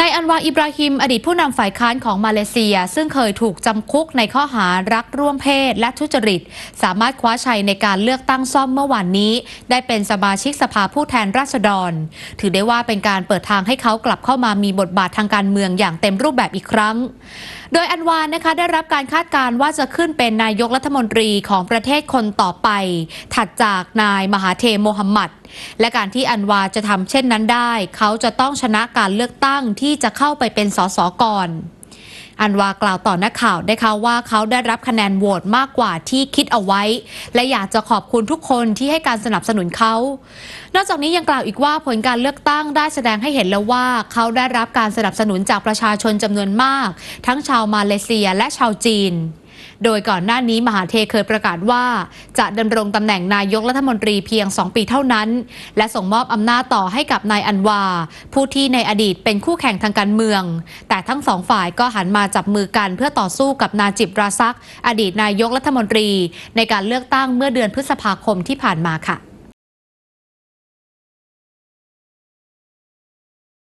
นายอันวาอิบราฮิม อดีตผู้นำฝ่ายค้านของมาเลเซีย ซึ่งเคยถูกจำคุกในข้อหารักร่วมเพศและทุจริต สามารถคว้าชัยในการเลือกตั้งซ่อมเมื่อวานนี้ ได้เป็นสมาชิกสภาผู้แทนราษฎร ถือได้ว่าเป็นการเปิดทางให้เขากลับเข้ามามีบทบาททางการเมืองอย่างเต็มรูปแบบอีกครั้ง โดยอันวานนะคะได้รับการคาดการณ์ว่าจะขึ้นเป็นนายกรัฐมนตรีของประเทศคนต่อไป ถัดจากนายมหาเทโมฮัมหมัดและการที่ อันวาจะทำเช่นนั้นได้ เขาจะต้องชนะการเลือกตั้งที่จะเข้าไปเป็นสสก่อนอันวากล่าวต่อนักข่าวได้ค่ะว่าเขาได้รับคะแนนโหวตมากกว่าที่คิดเอาไว้ และอยากจะขอบคุณทุกคนที่ให้การสนับสนุนเขา นอกจากนี้ยังกล่าวอีกว่าผลการเลือกตั้งได้แสดงให้เห็นแล้วว่าเขาได้รับการสนับสนุนจากประชาชนจำนวนมาก ทั้งชาวมาเลเซียและชาวจีนโดยก่อนหน้านี้มหาเทเคยประกาศว่า จะดำรงตำแหน่งนายกรัฐมนตรีเพียง 2 ปีเท่านั้น และส่งมอบอำนาจต่อให้กับนายอันวา ผู้ที่ในอดีตเป็นคู่แข่งทางการเมือง แต่ทั้งสองฝ่ายก็หันมาจับมือกันเพื่อต่อสู้กับนาจิบราซัก อดีตนายกรัฐมนตรีในการเลือกตั้งเมื่อเดือนพฤษภาคมที่ผ่านมาค่ะ